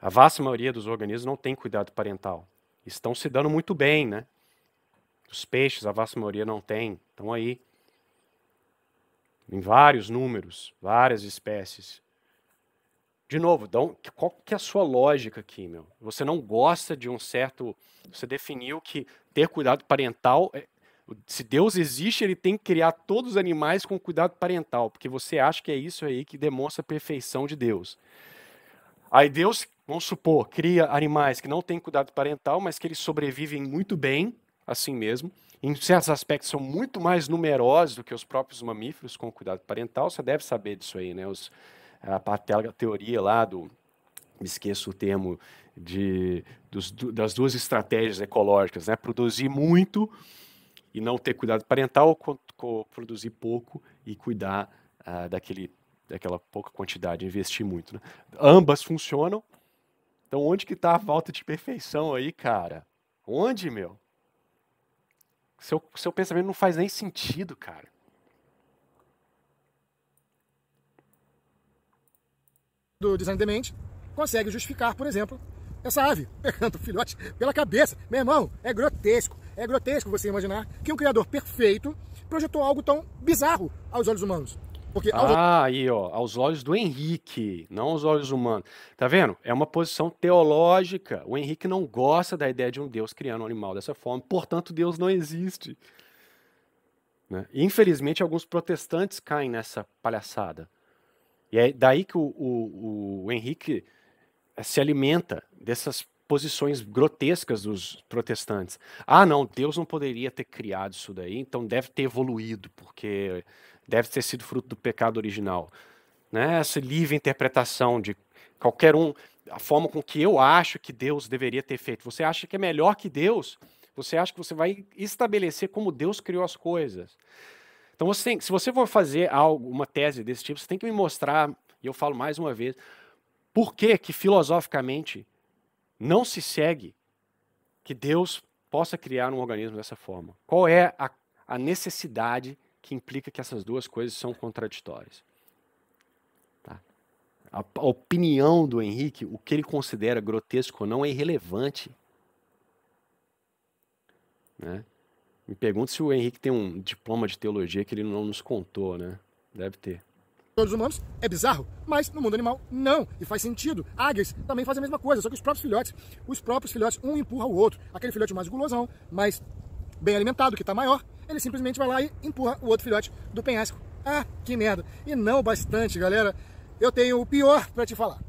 A vasta maioria dos organismos não tem cuidado parental. Estão se dando muito bem, né? Os peixes, a vasta maioria não tem, estão aí. Em vários números, várias espécies. De novo, então, qual que é a sua lógica aqui, meu? Você não gosta de um certo. Você definiu que ter cuidado parental. É, se Deus existe, ele tem que criar todos os animais com cuidado parental, porque você acha que é isso aí que demonstra a perfeição de Deus. Aí Deus, vamos supor, cria animais que não têm cuidado parental, mas que eles sobrevivem muito bem, assim mesmo. Em certos aspectos são muito mais numerosos do que os próprios mamíferos com cuidado parental. Você deve saber disso aí, né? Os, aquela tá teoria lá do, me esqueço o termo, de, dos, das duas estratégias ecológicas, né? Produzir muito e não ter cuidado parental, ou produzir pouco e cuidar ah, daquele, daquela pouca quantidade, investir muito. Né? Ambas funcionam. Então, onde que está a falta de perfeição aí, cara? Onde, meu? Seu, seu pensamento não faz nem sentido, cara. do design demente consegue justificar, por exemplo, essa ave <laughs> pegando o filhote pela cabeça. Meu irmão, é grotesco. É grotesco você imaginar que um criador perfeito projetou algo tão bizarro aos olhos humanos. Porque aos... Ah, aí, ó, aos olhos do Henrique, não aos olhos humanos. Tá vendo? É uma posição teológica. O Henrique não gosta da ideia de um Deus criando um animal dessa forma, portanto, Deus não existe. Né? Infelizmente, alguns protestantes caem nessa palhaçada. E é daí que o, o, o Henrique eh, se alimenta dessas posições grotescas dos protestantes. Ah, não, Deus não poderia ter criado isso daí, então deve ter evoluído, porque deve ter sido fruto do pecado original. Né? Essa livre interpretação de qualquer um, a forma com que eu acho que Deus deveria ter feito. Você acha que é melhor que Deus? Você acha que você vai estabelecer como Deus criou as coisas? Então, você tem, se você for fazer algo, uma tese desse tipo, você tem que me mostrar, e eu falo mais uma vez, por que que filosoficamente não se segue que Deus possa criar um organismo dessa forma? Qual é a, a necessidade que implica que essas duas coisas são contraditórias? Tá. A, a opinião do Henrique, o que ele considera grotesco ou não, é irrelevante. Né? Me pergunto se o Henrique tem um diploma de teologia que ele não nos contou, né? Deve ter. Todos humanos é bizarro, mas no mundo animal não, e faz sentido. Águias também fazem a mesma coisa, só que os próprios filhotes, os próprios filhotes, um empurra o outro. Aquele filhote mais gulosão, mais bem alimentado, que está maior, ele simplesmente vai lá e empurra o outro filhote do penhasco. Ah, que merda! E não bastante, galera. Eu tenho o pior para te falar.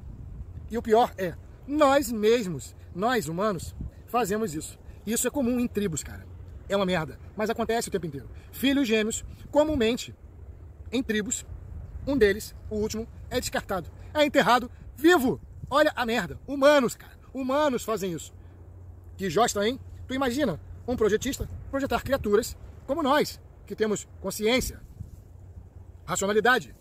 E o pior é, nós mesmos, nós humanos, fazemos isso. Isso é comum em tribos, cara é uma merda, mas acontece o tempo inteiro. Filhos gêmeos, comumente, em tribos, um deles, o último, é descartado, é enterrado vivo. Olha a merda. Humanos, cara. Humanos fazem isso. Que josta, hein? Tu imagina um projetista projetar criaturas como nós, que temos consciência, racionalidade.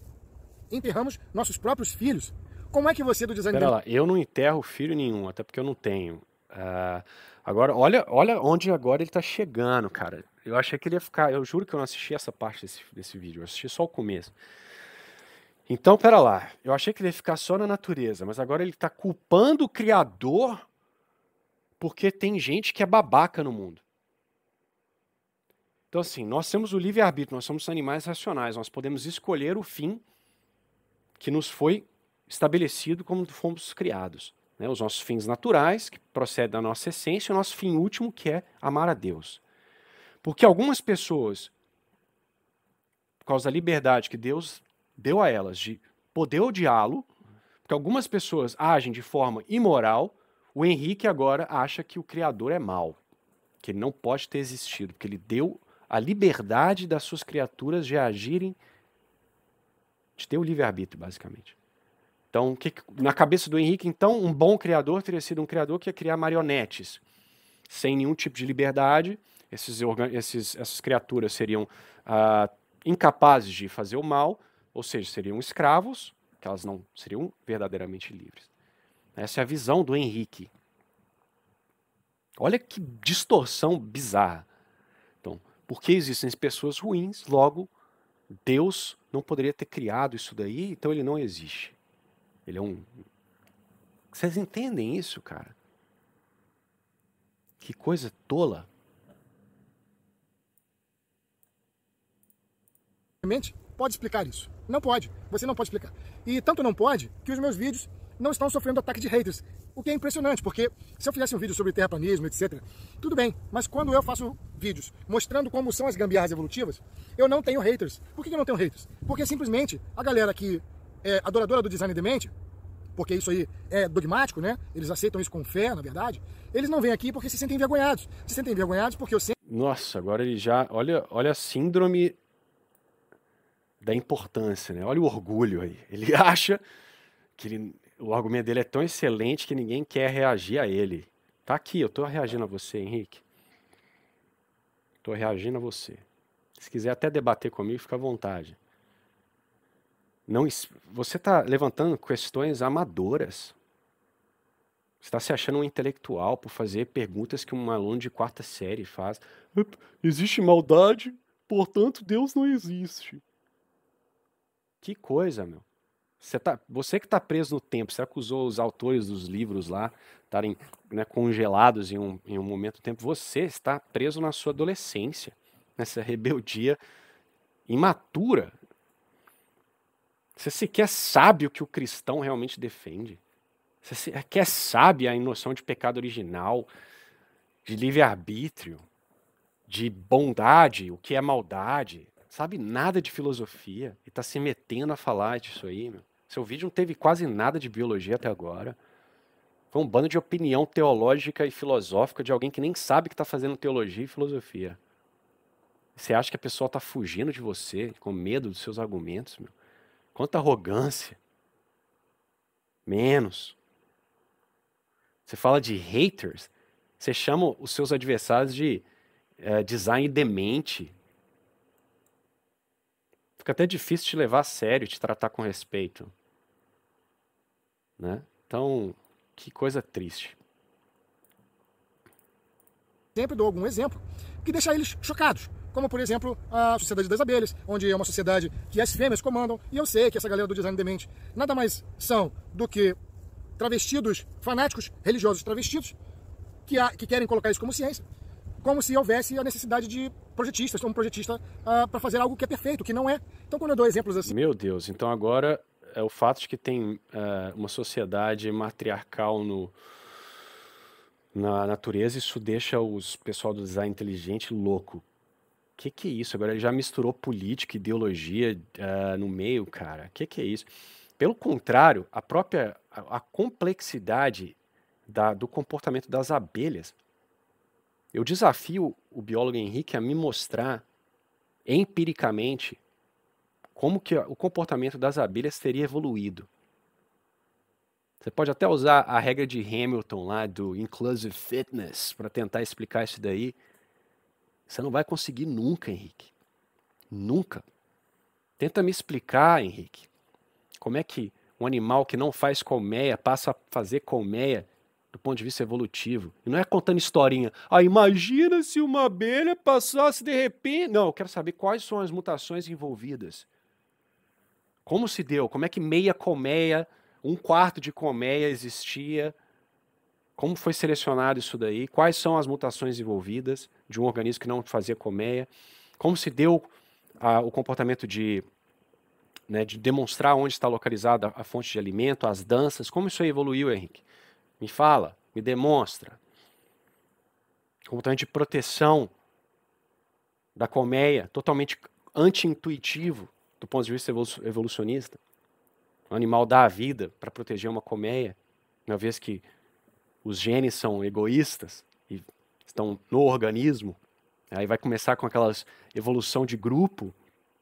Enterramos nossos próprios filhos. Como é que você do design... Pera lá, eu não enterro filho nenhum, até porque eu não tenho. Uh, agora, olha, olha onde agora ele está chegando, cara. Eu achei que ele ia ficar. Eu juro que eu não assisti essa parte desse, desse vídeo, eu assisti só o começo. Então, pera lá. Eu achei que ele ia ficar só na natureza, mas agora ele está culpando o Criador porque tem gente que é babaca no mundo. Então, assim, nós temos o livre-arbítrio, nós somos animais racionais, nós podemos escolher o fim que nos foi estabelecido como fomos criados né, os nossos fins naturais, que procedem da nossa essência, e o nosso fim último, que é amar a Deus. Porque algumas pessoas, por causa da liberdade que Deus deu a elas de poder odiá-lo, porque algumas pessoas agem de forma imoral, o Henrique agora acha que o Criador é mau, que ele não pode ter existido, porque ele deu a liberdade das suas criaturas de agirem, de ter o livre-arbítrio, basicamente. Então, que, na cabeça do Henrique, então, um bom criador teria sido um criador que ia criar marionetes, sem nenhum tipo de liberdade. Esses, esses, essas criaturas seriam ah, incapazes de fazer o mal, ou seja, seriam escravos, que elas não seriam verdadeiramente livres. Essa é a visão do Henrique. Olha que distorção bizarra. Então, porque existem pessoas ruins, logo Deus não poderia ter criado isso daí, então ele não existe. Ele é um. Vocês entendem isso, cara? Que coisa tola. Pode explicar isso. Não pode. Você não pode explicar. E tanto não pode que os meus vídeos não estão sofrendo ataque de haters. O que é impressionante, porque se eu fizesse um vídeo sobre terraplanismo, etc., tudo bem, mas quando eu faço vídeos mostrando como são as gambiarras evolutivas, eu não tenho haters. Por que eu não tenho haters? Porque simplesmente a galera que é, adoradora do design demente, porque isso aí é dogmático, né? Eles aceitam isso com fé, na verdade. Eles não vêm aqui porque se sentem envergonhados. Se sentem envergonhados porque eu sempre... Nossa, agora ele já... Olha, olha a síndrome da importância, né? Olha o orgulho aí. Ele <laughs> acha que ele... o argumento dele é tão excelente que ninguém quer reagir a ele. Tá aqui, eu tô reagindo a você, Henrique. Tô reagindo a você. Se quiser até debater comigo, fica à vontade. Não, você está levantando questões amadoras. Você está se achando um intelectual por fazer perguntas que um aluno de quarta série faz. Existe maldade, portanto Deus não existe. Que coisa, meu. Você, tá, você que está preso no tempo, você acusou os autores dos livros lá estarem né, congelados em um, em um momento do tempo. Você está preso na sua adolescência, nessa rebeldia imatura você sequer sabe o que o cristão realmente defende. Você sequer sabe a noção de pecado original, de livre-arbítrio, de bondade, o que é maldade. Sabe nada de filosofia e está se metendo a falar disso aí. Meu. Seu vídeo não teve quase nada de biologia até agora. Foi um bando de opinião teológica e filosófica de alguém que nem sabe que está fazendo teologia e filosofia. Você acha que a pessoa está fugindo de você, com medo dos seus argumentos, meu? Quanta arrogância. Menos. Você fala de haters, você chama os seus adversários de é, design demente. Fica até difícil te levar a sério, te tratar com respeito. Né? Então, que coisa triste. Sempre dou algum exemplo que deixa eles chocados como por exemplo a Sociedade das Abelhas, onde é uma sociedade que as fêmeas comandam, e eu sei que essa galera do design demente nada mais são do que travestidos, fanáticos religiosos travestidos, que, há, que querem colocar isso como ciência, como se houvesse a necessidade de projetistas, como projetista, uh, ah, para fazer algo que é perfeito, que não é. Então, quando eu dou exemplos assim. Meu Deus, então agora é o fato de que tem uh, uma sociedade matriarcal no, na natureza, isso deixa os pessoal do design inteligente louco que que é isso? Agora ele já misturou política, ideologia uh, no meio, cara. Que que é isso? Pelo contrário, a própria a, a complexidade da, do comportamento das abelhas. Eu desafio o biólogo Henrique a me mostrar empiricamente como que o comportamento das abelhas teria evoluído. Você pode até usar a regra de Hamilton lá do inclusive fitness para tentar explicar isso daí, você não vai conseguir nunca, Henrique. Nunca. Tenta me explicar, Henrique. Como é que um animal que não faz colmeia passa a fazer colmeia do ponto de vista evolutivo? E não é contando historinha. Ah, imagina se uma abelha passasse de repente. Não, eu quero saber quais são as mutações envolvidas. Como se deu? Como é que meia colmeia, um quarto de colmeia existia? como foi selecionado isso daí, quais são as mutações envolvidas de um organismo que não fazia colmeia, como se deu ah, o comportamento de, né, de demonstrar onde está localizada a fonte de alimento, as danças, como isso evoluiu, Henrique? Me fala, me demonstra. Comportamento de proteção da colmeia, totalmente anti-intuitivo do ponto de vista evolucionista. O animal dá a vida para proteger uma colmeia, uma vez que os genes são egoístas e estão no organismo, aí vai começar com aquelas evolução de grupo,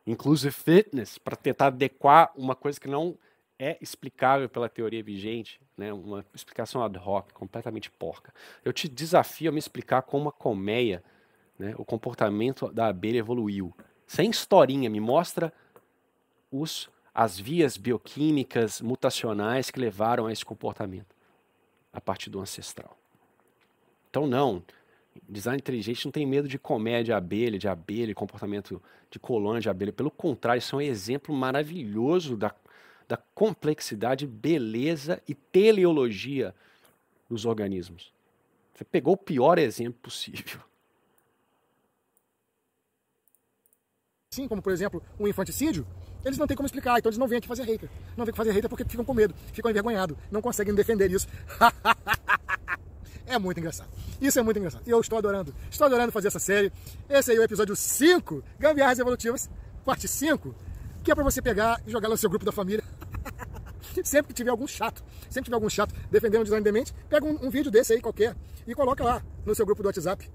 inclusive fitness, para tentar adequar uma coisa que não é explicável pela teoria vigente, né? uma explicação ad hoc, completamente porca. Eu te desafio a me explicar como a colmeia, né, o comportamento da abelha evoluiu. Sem historinha, me mostra os, as vias bioquímicas mutacionais que levaram a esse comportamento a partir do ancestral. Então, não. Design inteligente não tem medo de comédia de abelha, de abelha, comportamento de colônia de abelha. Pelo contrário, isso é um exemplo maravilhoso da, da complexidade, beleza e teleologia dos organismos. Você pegou o pior exemplo possível. Sim, como por exemplo, um infanticídio, eles não têm como explicar, então eles não vêm aqui fazer hater. Não vêm fazer hater porque ficam com medo, ficam envergonhados, não conseguem defender isso. <laughs> é muito engraçado. Isso é muito engraçado. E eu estou adorando. Estou adorando fazer essa série. Esse aí é o episódio 5, Gambiarras Evolutivas, parte 5, que é para você pegar e jogar no seu grupo da família. <laughs> sempre que tiver algum chato, sempre que tiver algum chato defendendo um design demente, pega um, um vídeo desse aí qualquer e coloca lá no seu grupo do WhatsApp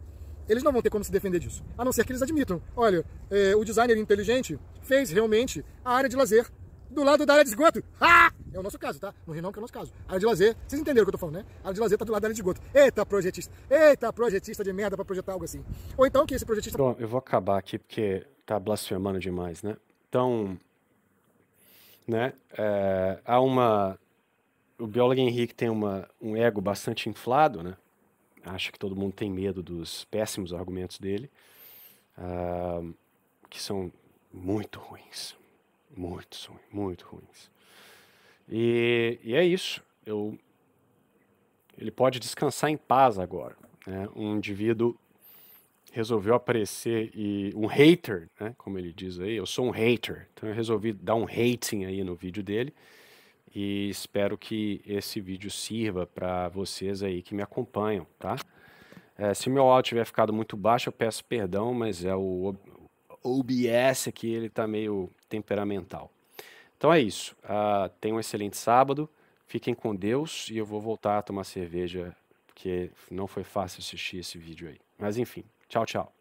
eles não vão ter como se defender disso. A não ser que eles admitam: olha, é, o designer inteligente fez realmente a área de lazer do lado da área de esgoto. Ha! É o nosso caso, tá? No Renão, que é o nosso caso. A área de lazer, vocês entenderam o que eu tô falando, né? A área de lazer tá do lado da área de esgoto. Eita, projetista. Eita, projetista de merda pra projetar algo assim. Ou então que esse projetista. Bom, eu vou acabar aqui porque tá blasfemando demais, né? Então. Né? É, há uma. O biólogo Henrique tem uma, um ego bastante inflado, né? acha que todo mundo tem medo dos péssimos argumentos dele, uh, que são muito ruins. Muito, muito ruins. E, e é isso. Eu, ele pode descansar em paz agora. Né? Um indivíduo resolveu aparecer e um hater, né? como ele diz aí, eu sou um hater, então eu resolvi dar um hating aí no vídeo dele e espero que esse vídeo sirva para vocês aí que me acompanham, tá? É, se meu áudio tiver ficado muito baixo, eu peço perdão, mas é o OBS aqui, ele tá meio temperamental. Então é isso. Uh, tenham um excelente sábado. Fiquem com Deus e eu vou voltar a tomar cerveja, porque não foi fácil assistir esse vídeo aí. Mas enfim, tchau, tchau.